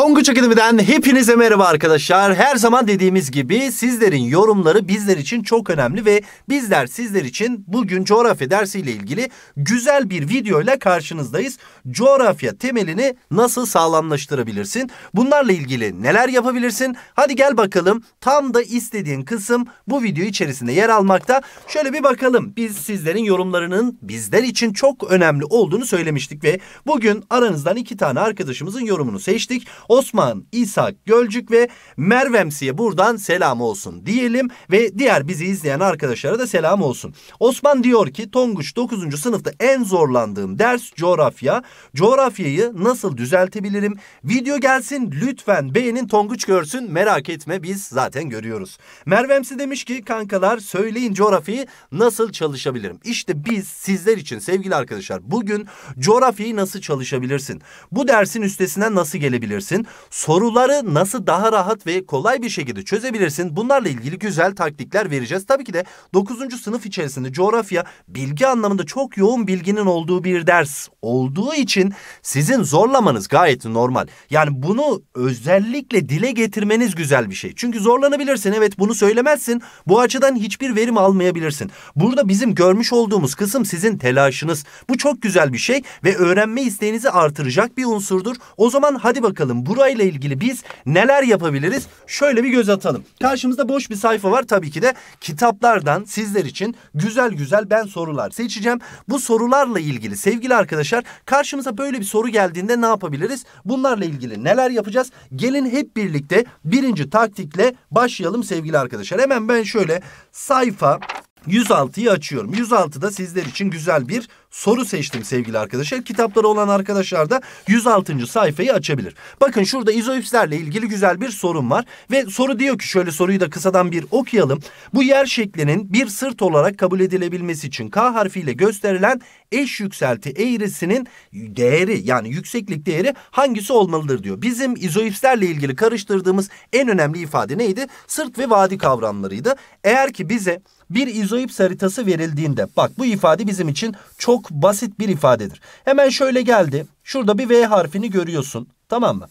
Tonguç Akademi'den hepinize merhaba arkadaşlar. Her zaman dediğimiz gibi sizlerin yorumları bizler için çok önemli ve bizler sizler için bugün coğrafya dersiyle ilgili güzel bir video ile karşınızdayız. Coğrafya temelini nasıl sağlamlaştırabilirsin? Bunlarla ilgili neler yapabilirsin? Hadi gel bakalım tam da istediğin kısım bu video içerisinde yer almakta. Şöyle bir bakalım biz sizlerin yorumlarının bizler için çok önemli olduğunu söylemiştik ve bugün aranızdan iki tane arkadaşımızın yorumunu seçtik. Osman, İshak, Gölcük ve Mervemsi'ye buradan selam olsun diyelim ve diğer bizi izleyen arkadaşlara da selam olsun. Osman diyor ki Tonguç 9. sınıfta en zorlandığım ders coğrafya. Coğrafyayı nasıl düzeltebilirim? Video gelsin lütfen beğenin Tonguç görsün merak etme biz zaten görüyoruz. Mervemsi demiş ki kankalar söyleyin coğrafyayı nasıl çalışabilirim? İşte biz sizler için sevgili arkadaşlar bugün coğrafyayı nasıl çalışabilirsin? Bu dersin üstesinden nasıl gelebilirsin? çözebilirsin? Soruları nasıl daha rahat ve kolay bir şekilde çözebilirsin? Bunlarla ilgili güzel taktikler vereceğiz. Tabii ki de 9. sınıf içerisinde coğrafya bilgi anlamında çok yoğun bilginin olduğu bir ders olduğu için sizin zorlamanız gayet normal. Yani bunu özellikle dile getirmeniz güzel bir şey. Çünkü zorlanabilirsin evet bunu söylemezsin. Bu açıdan hiçbir verim almayabilirsin. Burada bizim görmüş olduğumuz kısım sizin telaşınız. Bu çok güzel bir şey ve öğrenme isteğinizi artıracak bir unsurdur. O zaman hadi bakalım bakalım burayla ilgili biz neler yapabiliriz? Şöyle bir göz atalım. Karşımızda boş bir sayfa var tabii ki de kitaplardan sizler için güzel güzel ben sorular seçeceğim. Bu sorularla ilgili sevgili arkadaşlar karşımıza böyle bir soru geldiğinde ne yapabiliriz? Bunlarla ilgili neler yapacağız? Gelin hep birlikte birinci taktikle başlayalım sevgili arkadaşlar. Hemen ben şöyle sayfa 106'yı açıyorum. 106'da sizler için güzel bir soru seçtim sevgili arkadaşlar. Kitapları olan arkadaşlar da 106. sayfayı açabilir. Bakın şurada izoipslerle ilgili güzel bir sorun var. Ve soru diyor ki şöyle soruyu da kısadan bir okuyalım. Bu yer şeklinin bir sırt olarak kabul edilebilmesi için K harfiyle gösterilen eş yükselti eğrisinin değeri yani yükseklik değeri hangisi olmalıdır diyor. Bizim izoipslerle ilgili karıştırdığımız en önemli ifade neydi? Sırt ve vadi kavramlarıydı. Eğer ki bize bir izoips haritası verildiğinde bak bu ifade bizim için çok basit bir ifadedir. Hemen şöyle geldi. Şurada bir V harfini görüyorsun. Tamam mı?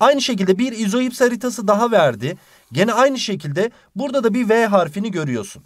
Aynı şekilde bir izoips haritası daha verdi. Gene aynı şekilde burada da bir V harfini görüyorsun.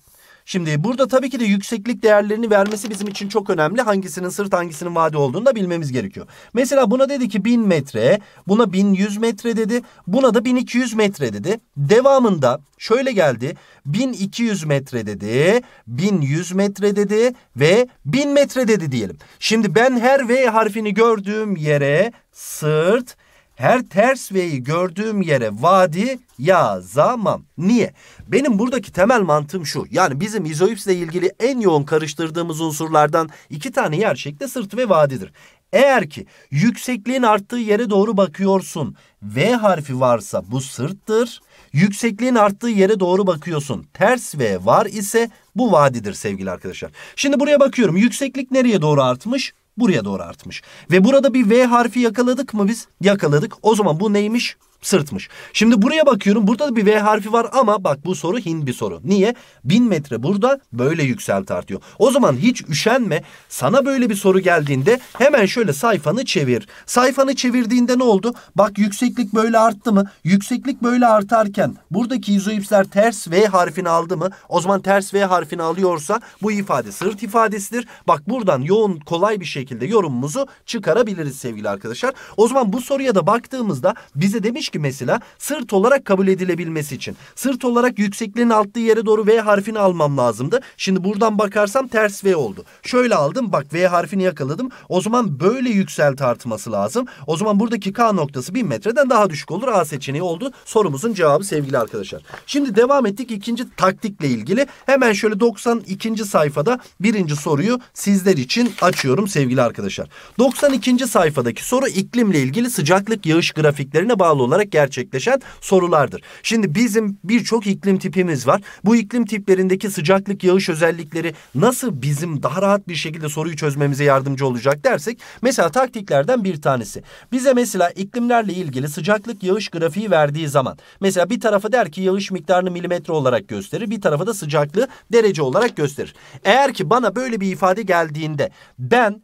Şimdi burada tabii ki de yükseklik değerlerini vermesi bizim için çok önemli. Hangisinin sırt hangisinin vadi olduğunu da bilmemiz gerekiyor. Mesela buna dedi ki 1000 metre, buna 1100 metre dedi, buna da 1200 metre dedi. Devamında şöyle geldi. 1200 metre dedi, 1100 metre dedi ve 1000 metre dedi diyelim. Şimdi ben her V harfini gördüğüm yere sırt her ters V'yi gördüğüm yere vadi yazamam. Niye? Benim buradaki temel mantığım şu. Yani bizim izoipsle ilgili en yoğun karıştırdığımız unsurlardan iki tane yer şekli sırt ve vadidir. Eğer ki yüksekliğin arttığı yere doğru bakıyorsun. V harfi varsa bu sırttır. Yüksekliğin arttığı yere doğru bakıyorsun. Ters V var ise bu vadidir sevgili arkadaşlar. Şimdi buraya bakıyorum. Yükseklik nereye doğru artmış? buraya doğru artmış. Ve burada bir V harfi yakaladık mı biz? Yakaladık. O zaman bu neymiş? sırtmış. Şimdi buraya bakıyorum. Burada da bir V harfi var ama bak bu soru hin bir soru. Niye? 1000 metre burada böyle yükselti artıyor. O zaman hiç üşenme. Sana böyle bir soru geldiğinde hemen şöyle sayfanı çevir. Sayfanı çevirdiğinde ne oldu? Bak yükseklik böyle arttı mı? Yükseklik böyle artarken buradaki izoipsler ters V harfini aldı mı? O zaman ters V harfini alıyorsa bu ifade sırt ifadesidir. Bak buradan yoğun kolay bir şekilde yorumumuzu çıkarabiliriz sevgili arkadaşlar. O zaman bu soruya da baktığımızda bize demiş demiş ki mesela sırt olarak kabul edilebilmesi için. Sırt olarak yüksekliğin alttığı yere doğru V harfini almam lazımdı. Şimdi buradan bakarsam ters V oldu. Şöyle aldım bak V harfini yakaladım. O zaman böyle yüksel tartması lazım. O zaman buradaki K noktası 1000 metreden daha düşük olur. A seçeneği oldu. Sorumuzun cevabı sevgili arkadaşlar. Şimdi devam ettik ikinci taktikle ilgili. Hemen şöyle 92. sayfada birinci soruyu sizler için açıyorum sevgili arkadaşlar. 92. sayfadaki soru iklimle ilgili sıcaklık yağış grafiklerine bağlı olarak olarak gerçekleşen sorulardır. Şimdi bizim birçok iklim tipimiz var. Bu iklim tiplerindeki sıcaklık yağış özellikleri nasıl bizim daha rahat bir şekilde soruyu çözmemize yardımcı olacak dersek mesela taktiklerden bir tanesi. Bize mesela iklimlerle ilgili sıcaklık yağış grafiği verdiği zaman mesela bir tarafı der ki yağış miktarını milimetre olarak gösterir bir tarafı da sıcaklığı derece olarak gösterir. Eğer ki bana böyle bir ifade geldiğinde ben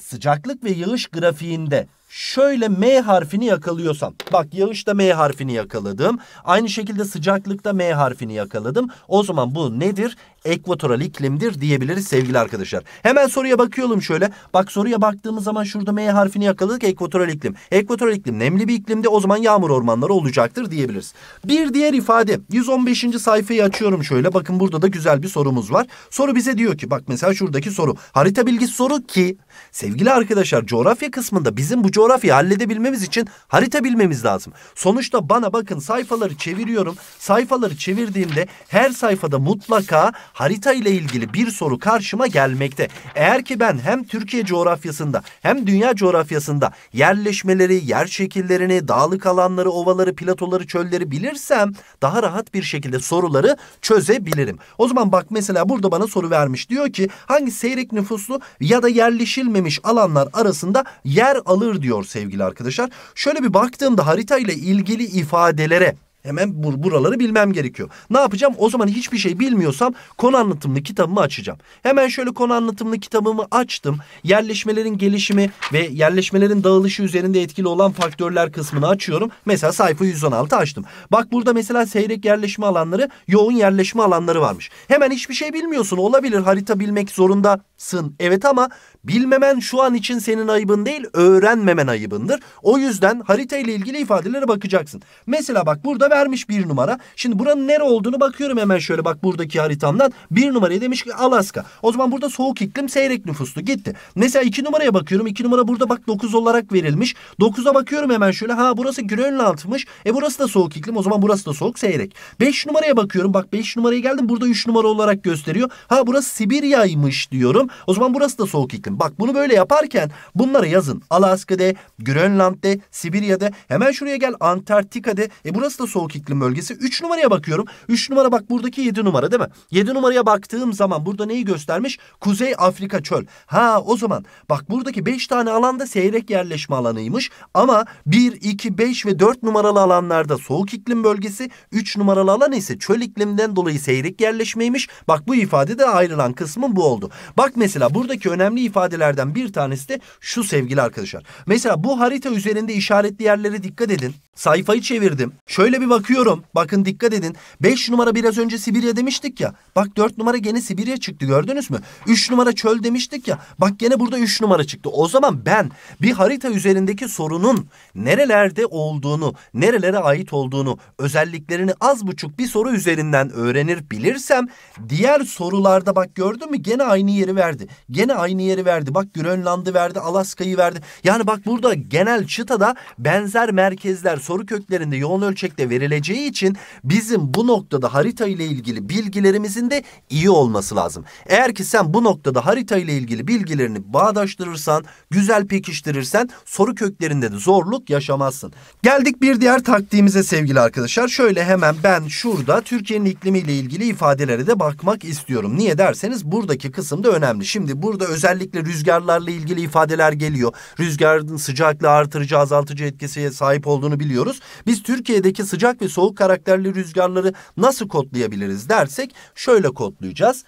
sıcaklık ve yağış grafiğinde şöyle M harfini yakalıyorsam. Bak yağışta M harfini yakaladım. Aynı şekilde sıcaklıkta M harfini yakaladım. O zaman bu nedir? ekvatoral iklimdir diyebiliriz sevgili arkadaşlar. Hemen soruya bakıyorum şöyle. Bak soruya baktığımız zaman şurada M harfini yakaladık ekvatoral iklim. Ekvatoral iklim nemli bir iklimde o zaman yağmur ormanları olacaktır diyebiliriz. Bir diğer ifade 115. sayfayı açıyorum şöyle. Bakın burada da güzel bir sorumuz var. Soru bize diyor ki bak mesela şuradaki soru harita bilgisi soru ki sevgili arkadaşlar coğrafya kısmında bizim bu coğrafyayı halledebilmemiz için harita bilmemiz lazım. Sonuçta bana bakın sayfaları çeviriyorum. Sayfaları çevirdiğimde her sayfada mutlaka harita ile ilgili bir soru karşıma gelmekte. Eğer ki ben hem Türkiye coğrafyasında hem dünya coğrafyasında yerleşmeleri, yer şekillerini, dağlık alanları, ovaları, platoları, çölleri bilirsem daha rahat bir şekilde soruları çözebilirim. O zaman bak mesela burada bana soru vermiş. Diyor ki hangi seyrek nüfuslu ya da yerleşilmemiş alanlar arasında yer alır diyor sevgili arkadaşlar. Şöyle bir baktığımda harita ile ilgili ifadelere Hemen buraları bilmem gerekiyor. Ne yapacağım? O zaman hiçbir şey bilmiyorsam konu anlatımlı kitabımı açacağım. Hemen şöyle konu anlatımlı kitabımı açtım. Yerleşmelerin gelişimi ve yerleşmelerin dağılışı üzerinde etkili olan faktörler kısmını açıyorum. Mesela sayfa 116 açtım. Bak burada mesela seyrek yerleşme alanları, yoğun yerleşme alanları varmış. Hemen hiçbir şey bilmiyorsun. Olabilir harita bilmek zorunda Sın evet ama bilmemen şu an için senin ayıbın değil öğrenmemen ayıbındır. O yüzden harita ile ilgili ifadelere bakacaksın. Mesela bak burada vermiş bir numara. Şimdi buranın nere olduğunu bakıyorum hemen şöyle bak buradaki haritamdan. Bir numaraya demiş ki Alaska. O zaman burada soğuk iklim seyrek nüfuslu gitti. Mesela iki numaraya bakıyorum. iki numara burada bak dokuz olarak verilmiş. Dokuza bakıyorum hemen şöyle ha burası Grönland'mış. E burası da soğuk iklim o zaman burası da soğuk seyrek. Beş numaraya bakıyorum bak beş numaraya geldim burada üç numara olarak gösteriyor. Ha burası Sibirya'ymış diyorum iklim. O zaman burası da soğuk iklim. Bak bunu böyle yaparken bunları yazın. Alaska'da, Grönland'da, Sibirya'da. Hemen şuraya gel Antarktika'da. E burası da soğuk iklim bölgesi. 3 numaraya bakıyorum. 3 numara bak buradaki 7 numara değil mi? 7 numaraya baktığım zaman burada neyi göstermiş? Kuzey Afrika çöl. Ha o zaman bak buradaki 5 tane alanda seyrek yerleşme alanıymış. Ama 1, 2, 5 ve 4 numaralı alanlarda soğuk iklim bölgesi. 3 numaralı alan ise çöl iklimden dolayı seyrek yerleşmeymiş. Bak bu ifadede ayrılan kısmın bu oldu. Bak mesela buradaki önemli ifadelerden bir tanesi de şu sevgili arkadaşlar. Mesela bu harita üzerinde işaretli yerlere dikkat edin. Sayfayı çevirdim. Şöyle bir bakıyorum. Bakın dikkat edin. 5 numara biraz önce Sibirya demiştik ya. Bak 4 numara gene Sibirya çıktı gördünüz mü? 3 numara çöl demiştik ya. Bak gene burada 3 numara çıktı. O zaman ben bir harita üzerindeki sorunun nerelerde olduğunu, nerelere ait olduğunu, özelliklerini az buçuk bir soru üzerinden öğrenir bilirsem diğer sorularda bak gördün mü gene aynı yeri ver verdi. Gene aynı yeri verdi. Bak Grönland'ı verdi, Alaska'yı verdi. Yani bak burada genel çıtada benzer merkezler soru köklerinde yoğun ölçekte verileceği için bizim bu noktada harita ile ilgili bilgilerimizin de iyi olması lazım. Eğer ki sen bu noktada harita ile ilgili bilgilerini bağdaştırırsan, güzel pekiştirirsen soru köklerinde de zorluk yaşamazsın. Geldik bir diğer taktiğimize sevgili arkadaşlar. Şöyle hemen ben şurada Türkiye'nin iklimi ile ilgili ifadelere de bakmak istiyorum. Niye derseniz buradaki kısım da önemli önemli. Şimdi burada özellikle rüzgarlarla ilgili ifadeler geliyor. Rüzgarın sıcaklığı artırıcı azaltıcı etkisiye sahip olduğunu biliyoruz. Biz Türkiye'deki sıcak ve soğuk karakterli rüzgarları nasıl kodlayabiliriz dersek şöyle kodlayacağız.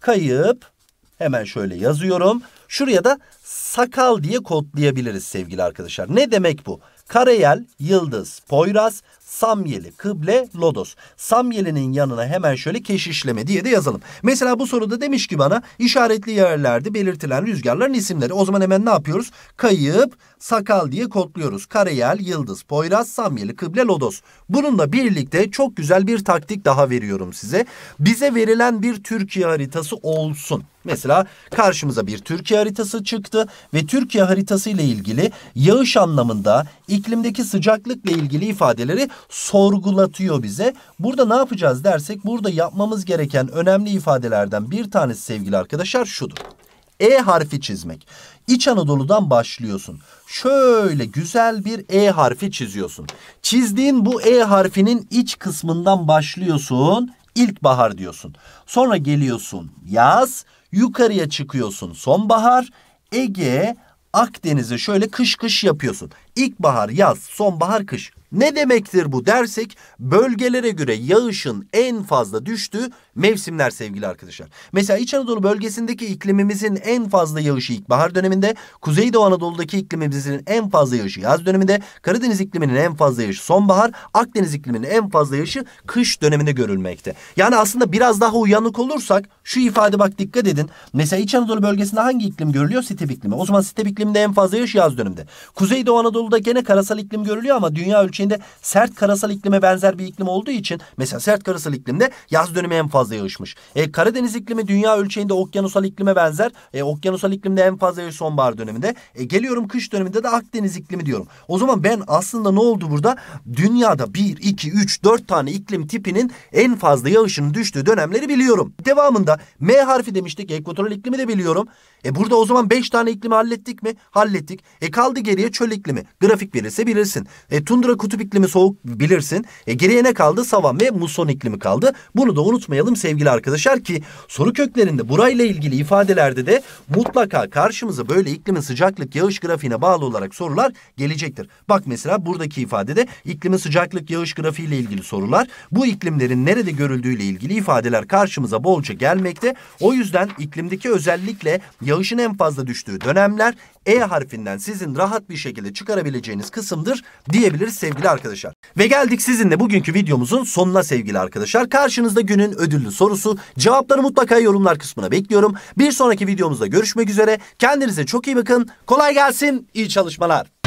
Kayıp hemen şöyle yazıyorum. Şuraya da sakal diye kodlayabiliriz sevgili arkadaşlar. Ne demek bu? Kareyel, Yıldız, Poyraz, Samyeli, Kıble, Lodos. Samyeli'nin yanına hemen şöyle keşişleme diye de yazalım. Mesela bu soruda demiş ki bana işaretli yerlerde belirtilen rüzgarların isimleri. O zaman hemen ne yapıyoruz? Kayıp, sakal diye kodluyoruz. Kareyel, Yıldız, Poyraz, Samyeli, Kıble, Lodos. Bununla birlikte çok güzel bir taktik daha veriyorum size. Bize verilen bir Türkiye haritası olsun. Mesela karşımıza bir Türkiye haritası çıktı ve Türkiye haritası ile ilgili yağış anlamında iklimdeki sıcaklıkla ilgili ifadeleri sorgulatıyor bize. Burada ne yapacağız dersek burada yapmamız gereken önemli ifadelerden bir tanesi sevgili arkadaşlar şudur. E harfi çizmek. İç Anadolu'dan başlıyorsun. Şöyle güzel bir E harfi çiziyorsun. Çizdiğin bu E harfinin iç kısmından başlıyorsun. İlkbahar diyorsun. Sonra geliyorsun yaz. Yukarıya çıkıyorsun sonbahar. Ege, Akdeniz'e şöyle kış kış yapıyorsun. İlkbahar, yaz, sonbahar, kış. Ne demektir bu dersek bölgelere göre yağışın en fazla düştüğü mevsimler sevgili arkadaşlar. Mesela İç Anadolu bölgesindeki iklimimizin en fazla yağışı ilkbahar döneminde, Kuzeydoğu Anadolu'daki iklimimizin en fazla yağışı yaz döneminde, Karadeniz ikliminin en fazla yağışı sonbahar, Akdeniz ikliminin en fazla yağışı kış döneminde görülmekte. Yani aslında biraz daha uyanık olursak şu ifade bak dikkat edin. Mesela İç Anadolu bölgesinde hangi iklim görülüyor? Step iklimi. O zaman step ikliminde en fazla yağış yaz döneminde. Kuzeydoğu Anadolu'da gene karasal iklim görülüyor ama dünya ölçü içinde sert karasal iklime benzer bir iklim olduğu için mesela sert karasal iklimde yaz dönemi en fazla yağışmış. E, Karadeniz iklimi dünya ölçeğinde okyanusal iklime benzer. E, okyanusal iklimde en fazla yağış sonbahar döneminde. E, geliyorum kış döneminde de Akdeniz iklimi diyorum. O zaman ben aslında ne oldu burada? Dünyada 1, 2, 3, 4 tane iklim tipinin en fazla yağışının düştüğü dönemleri biliyorum. Devamında M harfi demiştik. Ekvatoral iklimi de biliyorum. E burada o zaman 5 tane iklimi hallettik mi? Hallettik. E kaldı geriye çöl iklimi. Grafik verirse bilirsin. E tundra kutu kutup iklimi soğuk bilirsin. E, geriye ne kaldı? Savan ve muson iklimi kaldı. Bunu da unutmayalım sevgili arkadaşlar ki soru köklerinde burayla ilgili ifadelerde de mutlaka karşımıza böyle iklimin sıcaklık yağış grafiğine bağlı olarak sorular gelecektir. Bak mesela buradaki ifadede iklimin sıcaklık yağış grafiği ile ilgili sorular bu iklimlerin nerede görüldüğü ile ilgili ifadeler karşımıza bolca gelmekte. O yüzden iklimdeki özellikle yağışın en fazla düştüğü dönemler e harfinden sizin rahat bir şekilde çıkarabileceğiniz kısımdır diyebiliriz sevgili arkadaşlar. Ve geldik sizinle bugünkü videomuzun sonuna sevgili arkadaşlar. Karşınızda günün ödüllü sorusu. Cevapları mutlaka yorumlar kısmına bekliyorum. Bir sonraki videomuzda görüşmek üzere. Kendinize çok iyi bakın. Kolay gelsin. İyi çalışmalar.